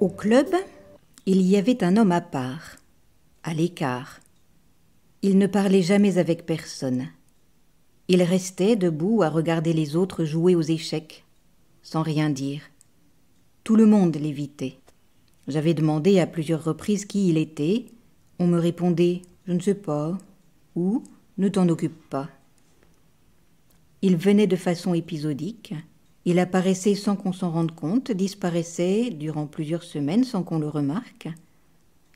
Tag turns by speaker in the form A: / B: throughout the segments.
A: Au club, il y avait un homme à part, à l'écart. Il ne parlait jamais avec personne. Il restait debout à regarder les autres jouer aux échecs, sans rien dire. Tout le monde l'évitait. J'avais demandé à plusieurs reprises qui il était. On me répondait Je ne sais pas, ou Ne t'en occupe pas. Il venait de façon épisodique, il apparaissait sans qu'on s'en rende compte, disparaissait durant plusieurs semaines sans qu'on le remarque.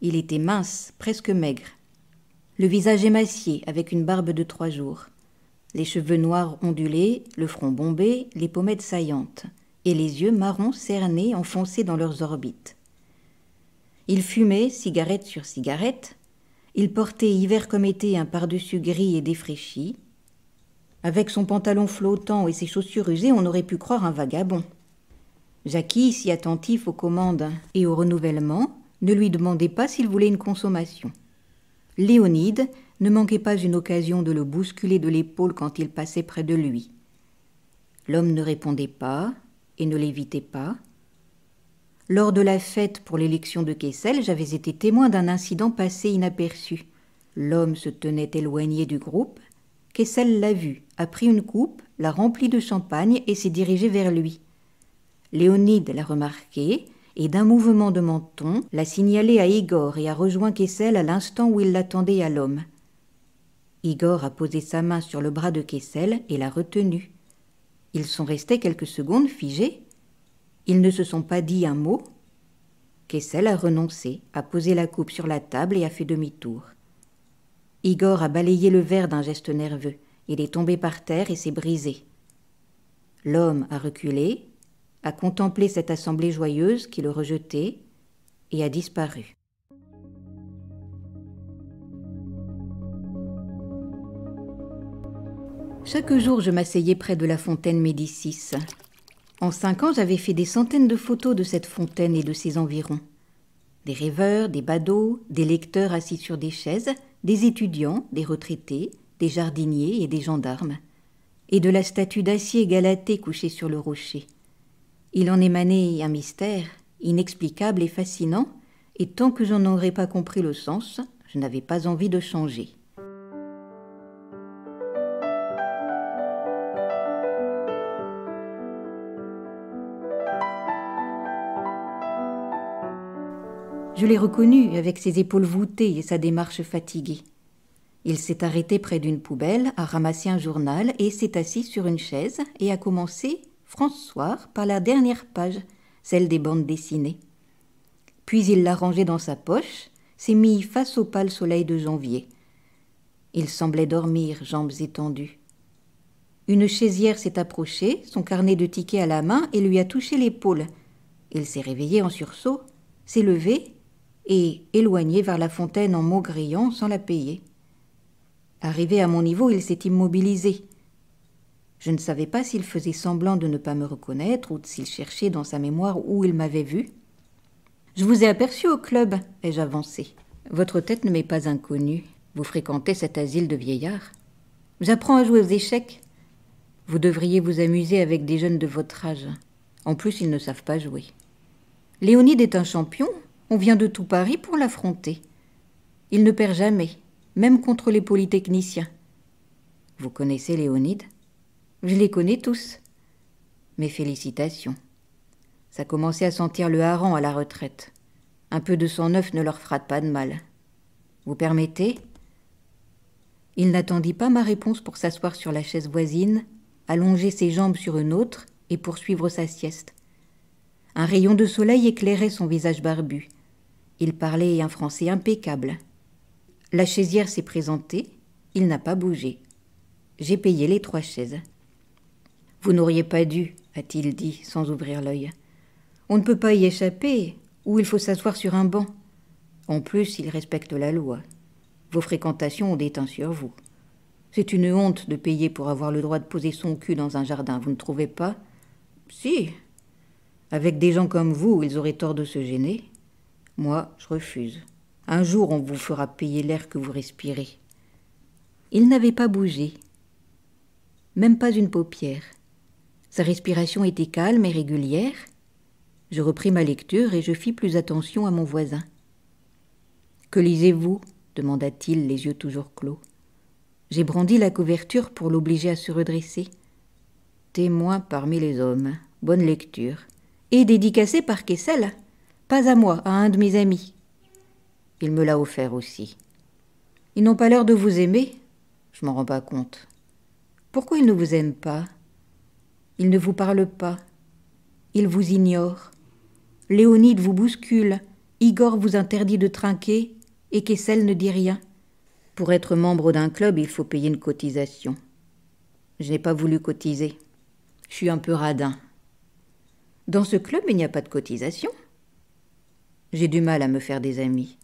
A: Il était mince, presque maigre. Le visage émacié, avec une barbe de trois jours. Les cheveux noirs ondulés, le front bombé, les pommettes saillantes, et les yeux marrons cernés enfoncés dans leurs orbites. Il fumait, cigarette sur cigarette. Il portait hiver comme été un pardessus gris et défraîchi, avec son pantalon flottant et ses chaussures usées, on aurait pu croire un vagabond. Jackie, si attentif aux commandes et au renouvellement, ne lui demandait pas s'il voulait une consommation. Léonide ne manquait pas une occasion de le bousculer de l'épaule quand il passait près de lui. L'homme ne répondait pas et ne l'évitait pas. Lors de la fête pour l'élection de Kessel, j'avais été témoin d'un incident passé inaperçu. L'homme se tenait éloigné du groupe, Kessel l'a vu, a pris une coupe, l'a remplie de champagne et s'est dirigée vers lui. Léonide l'a remarqué et d'un mouvement de menton l'a signalé à Igor et a rejoint Kessel à l'instant où il l'attendait à l'homme. Igor a posé sa main sur le bras de Kessel et l'a retenu. Ils sont restés quelques secondes figés. Ils ne se sont pas dit un mot. Kessel a renoncé, a posé la coupe sur la table et a fait demi-tour. Igor a balayé le verre d'un geste nerveux. Il est tombé par terre et s'est brisé. L'homme a reculé, a contemplé cette assemblée joyeuse qui le rejetait et a disparu. Chaque jour, je m'asseyais près de la fontaine Médicis. En cinq ans, j'avais fait des centaines de photos de cette fontaine et de ses environs. Des rêveurs, des badauds, des lecteurs assis sur des chaises – des étudiants, des retraités, des jardiniers et des gendarmes, et de la statue d'acier galatée couchée sur le rocher. Il en émanait un mystère, inexplicable et fascinant, et tant que j'en aurais pas compris le sens, je n'avais pas envie de changer. Je l'ai reconnu avec ses épaules voûtées et sa démarche fatiguée. Il s'est arrêté près d'une poubelle, a ramassé un journal et s'est assis sur une chaise et a commencé, François, par la dernière page, celle des bandes dessinées. Puis il l'a rangé dans sa poche, s'est mis face au pâle soleil de janvier. Il semblait dormir, jambes étendues. Une chaisière s'est approchée, son carnet de tickets à la main, et lui a touché l'épaule. Il s'est réveillé en sursaut, s'est levé et éloigné vers la fontaine en maugréant sans la payer. Arrivé à mon niveau, il s'est immobilisé. Je ne savais pas s'il faisait semblant de ne pas me reconnaître ou s'il cherchait dans sa mémoire où il m'avait vu. Je vous ai aperçu au club, ai-je avancé. Votre tête ne m'est pas inconnue. Vous fréquentez cet asile de vieillards. J'apprends à jouer aux échecs. Vous devriez vous amuser avec des jeunes de votre âge. En plus, ils ne savent pas jouer. Léonide est un champion, on vient de tout Paris pour l'affronter. Il ne perd jamais, même contre les polytechniciens. Vous connaissez Léonide Je les connais tous. Mes félicitations. Ça commençait à sentir le hareng à la retraite. Un peu de sang neuf ne leur fera pas de mal. Vous permettez Il n'attendit pas ma réponse pour s'asseoir sur la chaise voisine, allonger ses jambes sur une autre et poursuivre sa sieste. Un rayon de soleil éclairait son visage barbu. Il parlait un français impeccable. La chaisière s'est présentée, il n'a pas bougé. J'ai payé les trois chaises. Vous n'auriez pas dû, a-t-il dit, sans ouvrir l'œil. On ne peut pas y échapper, ou il faut s'asseoir sur un banc. En plus, il respecte la loi. Vos fréquentations ont déteint sur vous. C'est une honte de payer pour avoir le droit de poser son cul dans un jardin, vous ne trouvez pas Si. Avec des gens comme vous, ils auraient tort de se gêner. Moi, je refuse. Un jour, on vous fera payer l'air que vous respirez. Il n'avait pas bougé, même pas une paupière. Sa respiration était calme et régulière. Je repris ma lecture et je fis plus attention à mon voisin. Que lisez-vous demanda-t-il, les yeux toujours clos. J'ai brandi la couverture pour l'obliger à se redresser. Témoin parmi les hommes, bonne lecture. Et dédicacé par Kessel pas à moi, à un de mes amis. Il me l'a offert aussi. Ils n'ont pas l'air de vous aimer. Je m'en rends pas compte. Pourquoi ils ne vous aiment pas Ils ne vous parlent pas. Ils vous ignorent. Léonide vous bouscule. Igor vous interdit de trinquer. Et Kessel ne dit rien. Pour être membre d'un club, il faut payer une cotisation. Je n'ai pas voulu cotiser. Je suis un peu radin. Dans ce club, il n'y a pas de cotisation. J'ai du mal à me faire des amis.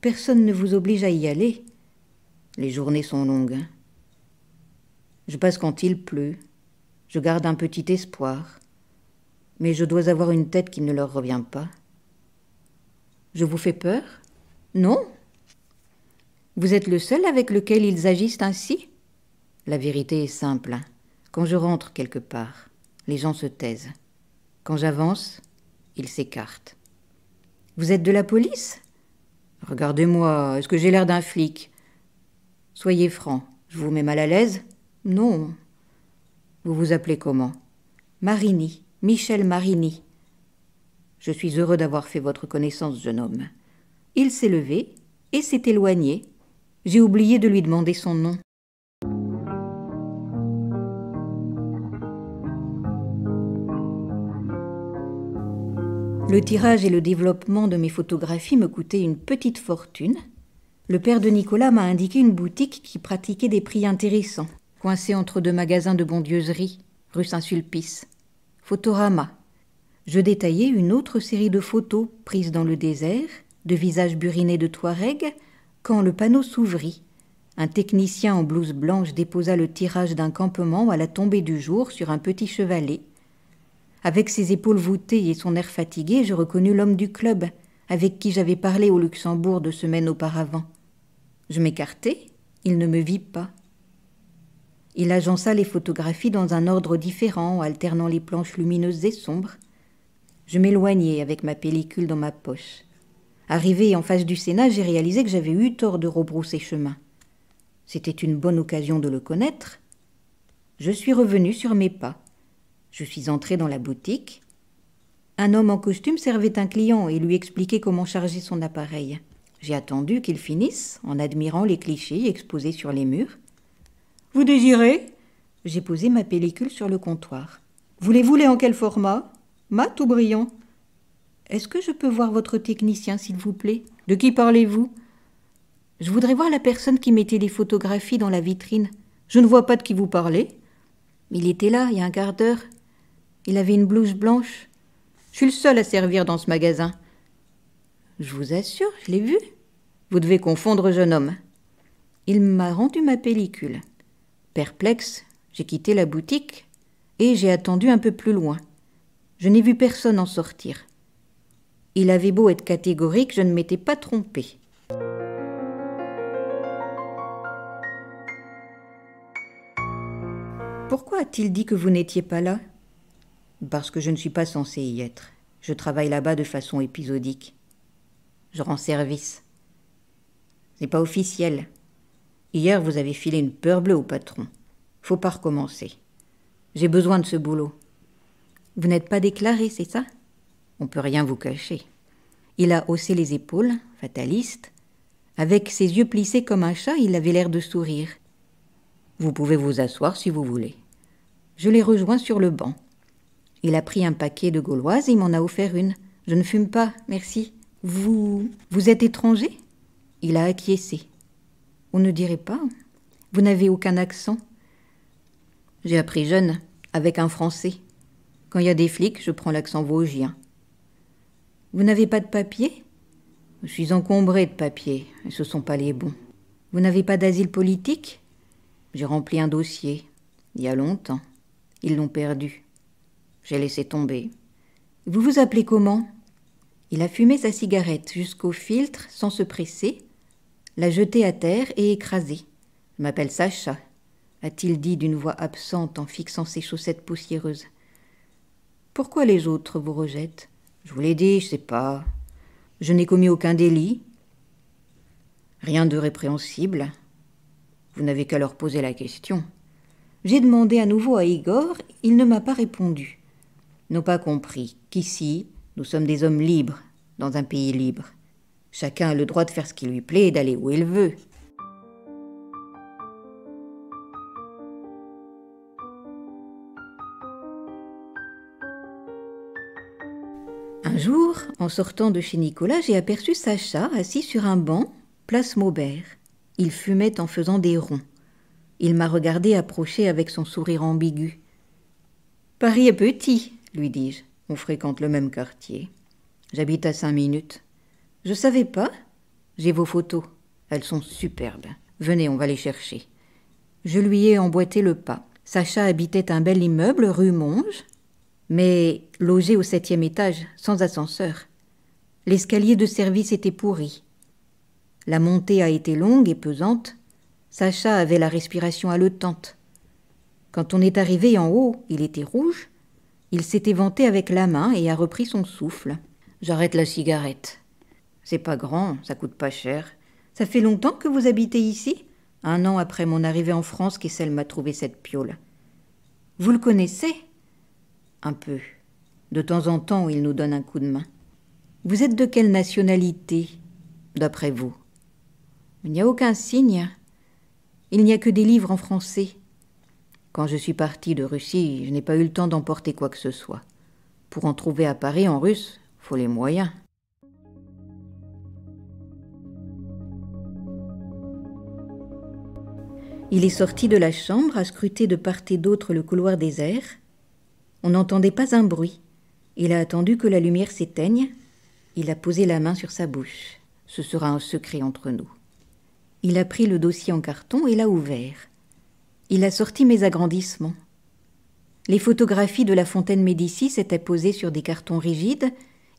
A: Personne ne vous oblige à y aller. Les journées sont longues. Hein. je passe quand il pleut. Je garde un petit espoir. Mais je dois avoir une tête qui ne leur revient pas. Je vous fais peur Non Vous êtes le seul avec lequel ils agissent ainsi La vérité est simple. Hein. Quand je rentre quelque part, les gens se taisent. Quand j'avance, ils s'écartent. Vous êtes de la police Regardez-moi, est-ce que j'ai l'air d'un flic Soyez franc, je vous mets mal à l'aise Non. Vous vous appelez comment Marini, Michel Marini. Je suis heureux d'avoir fait votre connaissance, jeune homme. Il s'est levé et s'est éloigné. J'ai oublié de lui demander son nom. Le tirage et le développement de mes photographies me coûtaient une petite fortune. Le père de Nicolas m'a indiqué une boutique qui pratiquait des prix intéressants, coincée entre deux magasins de bondieuserie, rue Saint-Sulpice. Photorama. Je détaillais une autre série de photos prises dans le désert, de visages burinés de Touareg, quand le panneau s'ouvrit. Un technicien en blouse blanche déposa le tirage d'un campement à la tombée du jour sur un petit chevalet. Avec ses épaules voûtées et son air fatigué, je reconnus l'homme du club, avec qui j'avais parlé au Luxembourg deux semaines auparavant. Je m'écartai, il ne me vit pas. Il agença les photographies dans un ordre différent, alternant les planches lumineuses et sombres. Je m'éloignai avec ma pellicule dans ma poche. Arrivé en face du Sénat, j'ai réalisé que j'avais eu tort de rebrousser chemin. C'était une bonne occasion de le connaître. Je suis revenu sur mes pas. Je suis entrée dans la boutique. Un homme en costume servait un client et lui expliquait comment charger son appareil. J'ai attendu qu'il finisse en admirant les clichés exposés sur les murs. Vous désirez J'ai posé ma pellicule sur le comptoir. voulez Vous les en quel format Mat ou brillant Est-ce que je peux voir votre technicien, s'il vous plaît De qui parlez-vous Je voudrais voir la personne qui mettait les photographies dans la vitrine. Je ne vois pas de qui vous parlez. Il était là il y a un quart d'heure. Il avait une blouse blanche. Je suis le seul à servir dans ce magasin. Je vous assure, je l'ai vu. Vous devez confondre, jeune homme. Il m'a rendu ma pellicule. Perplexe, j'ai quitté la boutique et j'ai attendu un peu plus loin. Je n'ai vu personne en sortir. Il avait beau être catégorique, je ne m'étais pas trompée. Pourquoi a-t-il dit que vous n'étiez pas là parce que je ne suis pas censée y être. Je travaille là-bas de façon épisodique. Je rends service. Ce n'est pas officiel. Hier, vous avez filé une peur bleue au patron. Faut pas recommencer. J'ai besoin de ce boulot. Vous n'êtes pas déclaré, c'est ça On peut rien vous cacher. Il a haussé les épaules, fataliste. Avec ses yeux plissés comme un chat, il avait l'air de sourire. Vous pouvez vous asseoir si vous voulez. Je l'ai rejoint sur le banc. Il a pris un paquet de gauloises et il m'en a offert une. Je ne fume pas, merci. Vous. Vous êtes étranger Il a acquiescé. On ne dirait pas. Vous n'avez aucun accent. J'ai appris jeune, avec un français. Quand il y a des flics, je prends l'accent vosgien. Vous n'avez pas de papier Je suis encombré de papiers, et ce sont pas les bons. Vous n'avez pas d'asile politique J'ai rempli un dossier, il y a longtemps. Ils l'ont perdu. J'ai laissé tomber. Vous vous appelez comment Il a fumé sa cigarette jusqu'au filtre sans se presser, l'a jetée à terre et écrasée. Je m'appelle Sacha, a-t-il dit d'une voix absente en fixant ses chaussettes poussiéreuses. Pourquoi les autres vous rejettent Je vous l'ai dit, je sais pas. Je n'ai commis aucun délit. Rien de répréhensible. Vous n'avez qu'à leur poser la question. J'ai demandé à nouveau à Igor, il ne m'a pas répondu n'ont pas compris qu'ici, nous sommes des hommes libres, dans un pays libre. Chacun a le droit de faire ce qui lui plaît et d'aller où il veut. Un jour, en sortant de chez Nicolas, j'ai aperçu Sacha assis sur un banc, place Maubert. Il fumait en faisant des ronds. Il m'a regardé approcher avec son sourire ambigu. Paris est petit, lui dis-je. On fréquente le même quartier. J'habite à cinq minutes. Je savais pas. J'ai vos photos. Elles sont superbes. Venez, on va les chercher. Je lui ai emboîté le pas. Sacha habitait un bel immeuble rue Monge, mais logé au septième étage, sans ascenseur. L'escalier de service était pourri. La montée a été longue et pesante. Sacha avait la respiration haletante. Quand on est arrivé en haut, il était rouge, il s'est éventé avec la main et a repris son souffle. J'arrête la cigarette. C'est pas grand, ça coûte pas cher. Ça fait longtemps que vous habitez ici Un an après mon arrivée en France Kessel m'a trouvé cette piole. Vous le connaissez Un peu. De temps en temps, il nous donne un coup de main. Vous êtes de quelle nationalité, d'après vous Il n'y a aucun signe. Il n'y a que des livres en français. Quand je suis parti de Russie, je n'ai pas eu le temps d'emporter quoi que ce soit. Pour en trouver à Paris en russe, faut les moyens. Il est sorti de la chambre, a scruté de part et d'autre le couloir désert. On n'entendait pas un bruit. Il a attendu que la lumière s'éteigne. Il a posé la main sur sa bouche. Ce sera un secret entre nous. Il a pris le dossier en carton et l'a ouvert il a sorti mes agrandissements. Les photographies de la fontaine Médicis étaient posées sur des cartons rigides,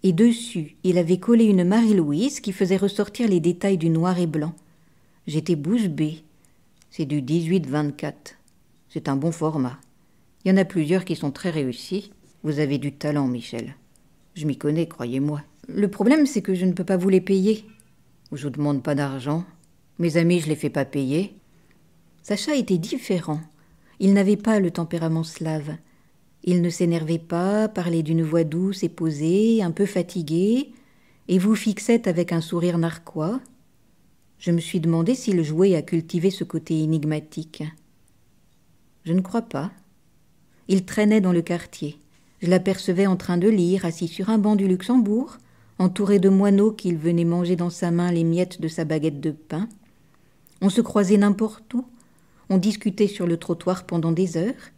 A: et dessus il avait collé une Marie-Louise qui faisait ressortir les détails du noir et blanc. J'étais bouche bée. C'est du 18-24. C'est un bon format. Il y en a plusieurs qui sont très réussis. Vous avez du talent, Michel. Je m'y connais, croyez-moi. Le problème, c'est que je ne peux pas vous les payer. Je vous demande pas d'argent. Mes amis, je les fais pas payer. Sacha était différent. Il n'avait pas le tempérament slave. Il ne s'énervait pas, parlait d'une voix douce et posée, un peu fatiguée, et vous fixait avec un sourire narquois. Je me suis demandé s'il jouait à cultiver ce côté énigmatique. Je ne crois pas. Il traînait dans le quartier. Je l'apercevais en train de lire, assis sur un banc du Luxembourg, entouré de moineaux qu'il venait manger dans sa main les miettes de sa baguette de pain. On se croisait n'importe où, on discutait sur le trottoir pendant des heures.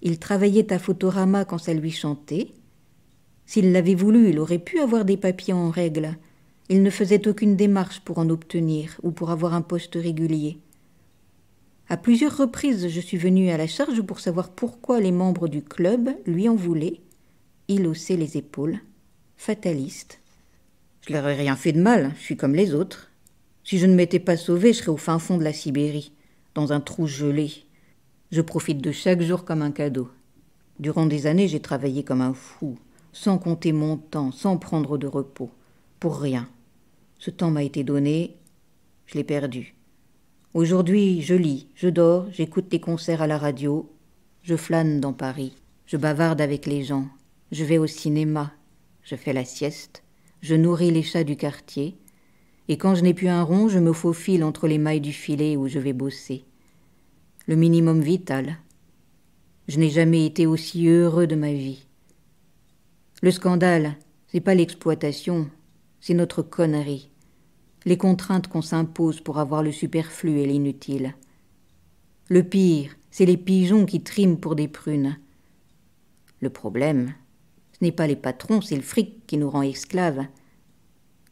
A: Il travaillait à Photorama quand ça lui chantait. S'il l'avait voulu, il aurait pu avoir des papiers en règle. Il ne faisait aucune démarche pour en obtenir ou pour avoir un poste régulier. À plusieurs reprises, je suis venue à la charge pour savoir pourquoi les membres du club lui en voulaient. Il haussait les épaules, fataliste. Je leur ai rien fait de mal, je suis comme les autres. Si je ne m'étais pas sauvé, je serais au fin fond de la Sibérie dans un trou gelé. Je profite de chaque jour comme un cadeau. Durant des années, j'ai travaillé comme un fou, sans compter mon temps, sans prendre de repos, pour rien. Ce temps m'a été donné, je l'ai perdu. Aujourd'hui, je lis, je dors, j'écoute des concerts à la radio, je flâne dans Paris, je bavarde avec les gens, je vais au cinéma, je fais la sieste, je nourris les chats du quartier, et quand je n'ai plus un rond, je me faufile entre les mailles du filet où je vais bosser. Le minimum vital. Je n'ai jamais été aussi heureux de ma vie. Le scandale, c'est pas l'exploitation, c'est notre connerie. Les contraintes qu'on s'impose pour avoir le superflu et l'inutile. Le pire, c'est les pigeons qui triment pour des prunes. Le problème, ce n'est pas les patrons, c'est le fric qui nous rend esclaves.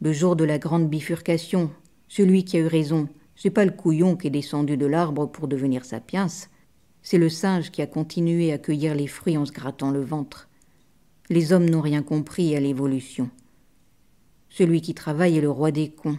A: Le jour de la grande bifurcation, celui qui a eu raison, c'est pas le couillon qui est descendu de l'arbre pour devenir sapiens, c'est le singe qui a continué à cueillir les fruits en se grattant le ventre. Les hommes n'ont rien compris à l'évolution. Celui qui travaille est le roi des cons.